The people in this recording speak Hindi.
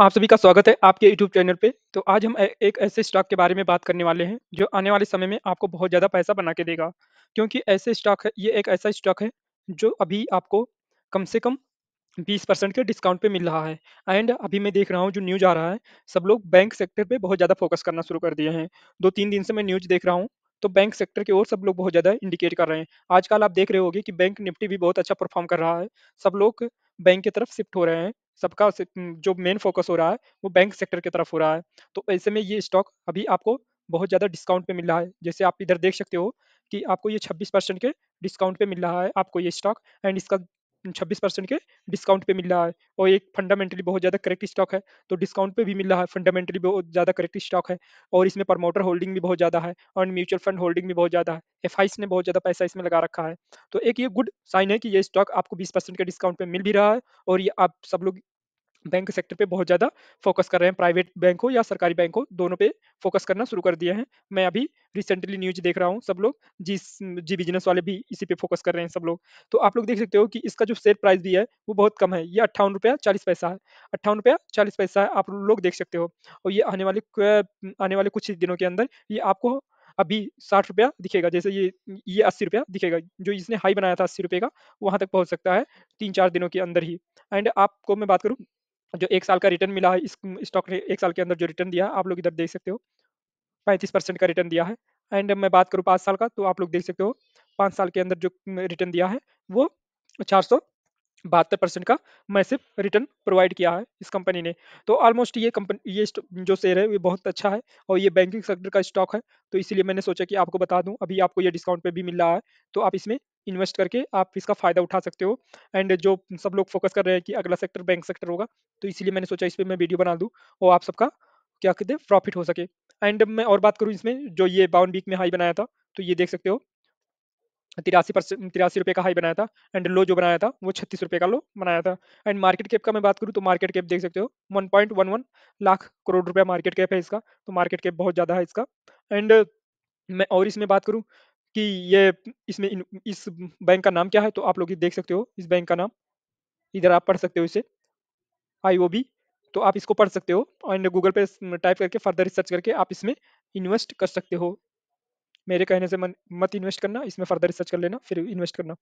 आप सभी का स्वागत है आपके YouTube चैनल पे तो आज हम एक ऐसे स्टॉक के बारे में बात करने वाले हैं जो आने वाले समय में आपको बहुत ज़्यादा पैसा बना के देगा क्योंकि ऐसे स्टॉक है ये एक ऐसा स्टॉक है जो अभी आपको कम से कम 20 परसेंट के डिस्काउंट पे मिल रहा है एंड अभी मैं देख रहा हूँ जो न्यूज आ रहा है सब लोग बैंक सेक्टर पर बहुत ज़्यादा फोकस करना शुरू कर दिए हैं दो तीन दिन से मैं न्यूज देख रहा हूँ तो बैंक सेक्टर की ओर सब लोग बहुत ज़्यादा इंडिकेट कर रहे हैं आजकल आप देख रहे होगे कि बैंक निफ्टी भी बहुत अच्छा परफॉर्म कर रहा है सब लोग बैंक की तरफ शिफ्ट हो रहे हैं सबका जो मेन फोकस हो रहा है वो बैंक सेक्टर की तरफ हो रहा है तो ऐसे में ये स्टॉक अभी आपको बहुत ज़्यादा डिस्काउंट पे मिल रहा है जैसे आप इधर देख सकते हो कि आपको ये 26 परसेंट के डिस्काउंट पे मिल रहा है आपको ये स्टॉक एंड इसका छब्बीस परसेंट के डिस्काउंट पे मिल रहा है और एक फंडामेंटली बहुत ज़्यादा करेक्ट स्टॉक है तो डिस्काउंट पे भी मिल रहा है फंडामेंटली बहुत ज़्यादा करेक्ट स्टॉक है और इसमें प्रमोटर होल्डिंग भी बहुत ज़्यादा है और म्यूचुअल फंड होल्डिंग भी बहुत ज़्यादा है एफ ने बहुत ज़्यादा पैसा इसमें लगा रखा है तो एक ये गुड साइन है कि ये स्टॉक आपको बीस परसेंट के डिस्काउंट पे मिल भी रहा है और ये आप सब लोग बैंक सेक्टर पे बहुत ज़्यादा फोकस कर रहे हैं प्राइवेट बैंक हो या सरकारी बैंक हो दोनों पे फोकस करना शुरू कर दिया है मैं अभी रिसेंटली न्यूज देख रहा हूँ सब लोग जी जी बिजनेस वाले भी इसी पे फोकस कर रहे हैं सब लोग तो आप लोग देख सकते हो कि इसका जो शेयर प्राइस भी है वो बहुत कम है ये अट्ठावन रुपया चालीस पैसा है अट्ठावन रुपया चालीस पैसा है आप लोग देख सकते हो और ये आने वाले आने वाले कुछ दिनों के अंदर ये आपको अभी साठ रुपया दिखेगा जैसे ये ये अस्सी रुपया दिखेगा जो इसने हाई बनाया था अस्सी रुपये का वहाँ तक पहुँच सकता है तीन चार दिनों के अंदर ही एंड आपको मैं बात करूँ जो एक साल का रिटर्न मिला है इस स्टॉक ने एक साल के अंदर जो रिटर्न दिया है आप लोग इधर देख सकते हो पैंतीस परसेंट का रिटर्न दिया है एंड मैं बात करूँ पाँच साल का तो आप लोग देख सकते हो पाँच साल के अंदर जो रिटर्न दिया है वो चार सौ बहत्तर परसेंट का मैसिव रिटर्न प्रोवाइड किया है इस कंपनी ने तो ऑलमोस्ट ये कंपनी ये जो शेयर है ये बहुत अच्छा है और ये बैंकिंग सेक्टर का स्टॉक है तो इसीलिए मैंने सोचा कि आपको बता दूं अभी आपको ये डिस्काउंट पे भी मिल रहा है तो आप इसमें इन्वेस्ट करके आप इसका फायदा उठा सकते हो एंड जो सब लोग फोकस कर रहे हैं कि अगला सेक्टर बैंक सेक्टर होगा तो इसीलिए मैंने सोचा इस पर मैं वीडियो बना दूँ और आप सबका क्या कहते हैं प्रॉफिट हो सके एंड मैं और बात करूँ इसमें जो ये बाउंड वीक में हाई बनाया था तो ये देख सकते हो तिरासी परसेंट तिरासी रुपये का हाई बनाया था एंड लो जो बनाया था वो छत्तीस रुपये का लो बनाया था एंड मार्केट कैप का मैं बात करूँ तो मार्केट कैप देख सकते हो 1.11 लाख करोड़ रुपया मार्केट कैप है इसका तो मार्केट कैप बहुत ज़्यादा है इसका एंड मैं और इसमें बात करूँ कि ये इसमें इन, इस बैंक का नाम क्या है तो आप लोग देख सकते हो इस बैंक का नाम इधर आप पढ़ सकते हो इसे आई तो आप इसको पढ़ सकते हो एंड गूगल पे टाइप करके फर्दर रिसर्च करके आप इसमें इन्वेस्ट कर सकते हो मेरे कहने से मन, मत इन्वेस्ट करना इसमें फर्दर रिसर्च कर लेना फिर इन्वेस्ट करना